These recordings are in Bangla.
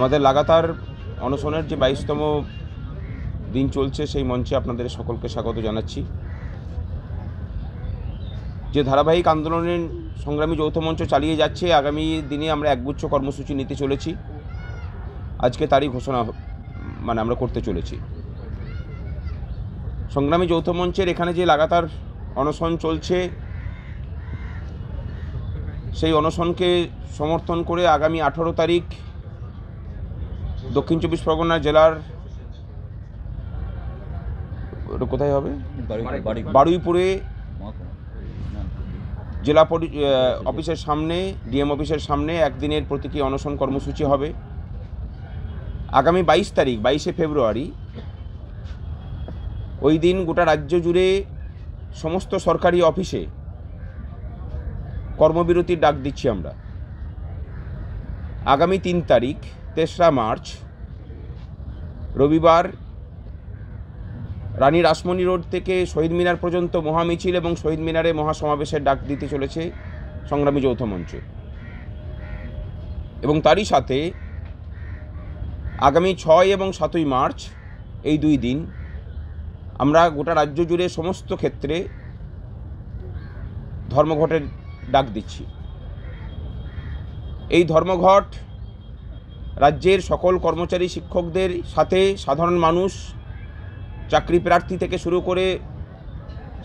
আমাদের লাগাতার অনশনের যে বাইশতম দিন চলছে সেই মঞ্চে আপনাদের সকলকে স্বাগত জানাচ্ছি যে ধারাবাহিক আন্দোলনের সংগ্রামী যৌথ মঞ্চ চালিয়ে যাচ্ছে আগামী দিনে আমরা একগুচ্ছ কর্মসূচি নিতে চলেছি আজকে তারই ঘোষণা মানে আমরা করতে চলেছি সংগ্রামী যৌথ মঞ্চের এখানে যে লাগাতার অনশন চলছে সেই অনশনকে সমর্থন করে আগামী আঠারো তারিখ দক্ষিণ চব্বিশ পরগনা জেলার কোথায় হবে বারুইপুরে জেলা পরি অফিসের সামনে ডিএম অফিসের সামনে একদিনের প্রতীকী অনশন কর্মসূচি হবে আগামী বাইশ তারিখ বাইশে ফেব্রুয়ারি ওই দিন গোটা রাজ্য জুড়ে সমস্ত সরকারি অফিসে কর্মবিরতির ডাক দিচ্ছি আমরা আগামী তিন তারিখ তেসরা মার্চ রবিবার রানী রাসমণি রোড থেকে শহীদ মিনার পর্যন্ত মহামিছিল এবং শহীদ মিনারে মহাসমাবেশের ডাক দিতে চলেছে সংগ্রামী যৌথ মঞ্চ এবং তারই সাথে আগামী ছয় এবং সাতই মার্চ এই দুই দিন আমরা গোটা রাজ্য জুড়ে সমস্ত ক্ষেত্রে ধর্মঘটের ডাক দিচ্ছি এই ধর্মঘট রাজ্যের সকল কর্মচারী শিক্ষকদের সাথে সাধারণ মানুষ চাকরি প্রার্থী থেকে শুরু করে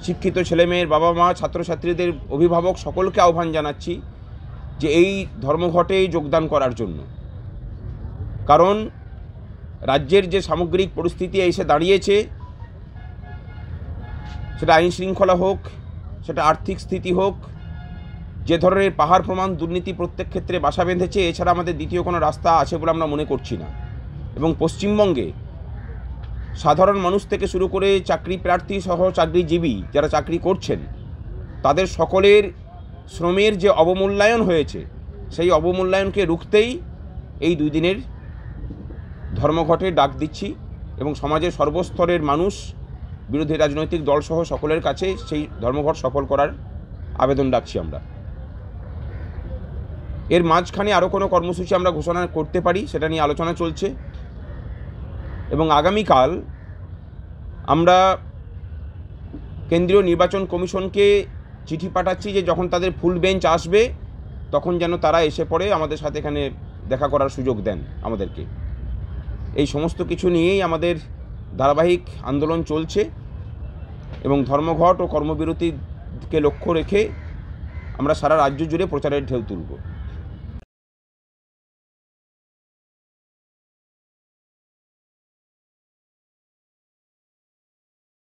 শিক্ষিত ছেলেমেয়ের বাবা মা ছাত্রছাত্রীদের অভিভাবক সকলকে আহ্বান জানাচ্ছি যে এই ধর্মঘটে যোগদান করার জন্য কারণ রাজ্যের যে সামগ্রিক পরিস্থিতি এসে দাঁড়িয়েছে সেটা আইন শৃঙ্খলা হোক সেটা আর্থিক স্থিতি হোক যে ধরনের পাহাড় প্রমাণ দুর্নীতি প্রত্যেক ক্ষেত্রে বাসা বেঁধেছে এছাড়া আমাদের দ্বিতীয় কোনো রাস্তা আছে বলে আমরা মনে করছি না এবং পশ্চিমবঙ্গে সাধারণ মানুষ থেকে শুরু করে চাকরি প্রার্থী সহ চাকরিজীবী যারা চাকরি করছেন তাদের সকলের শ্রমের যে অবমূল্যায়ন হয়েছে সেই অবমূল্যায়নকে রুখতেই এই দুই দিনের ধর্মঘটে ডাক দিচ্ছি এবং সমাজের সর্বস্তরের মানুষ বিরোধী রাজনৈতিক দলসহ সকলের কাছে সেই ধর্মঘট সফল করার আবেদন ডাকছি আমরা এর মাঝখানে আরও কোনো কর্মসূচি আমরা ঘোষণা করতে পারি সেটা নিয়ে আলোচনা চলছে এবং আগামীকাল আমরা কেন্দ্রীয় নির্বাচন কমিশনকে চিঠি পাঠাচ্ছি যে যখন তাদের ফুল বেঞ্চ আসবে তখন যেন তারা এসে পড়ে আমাদের সাথে এখানে দেখা করার সুযোগ দেন আমাদেরকে এই সমস্ত কিছু নিয়েই আমাদের ধারাবাহিক আন্দোলন চলছে এবং ধর্মঘট ও কর্মবিরতিকে লক্ষ্য রেখে আমরা সারা রাজ্য জুড়ে প্রচারের ঢেউ তুলব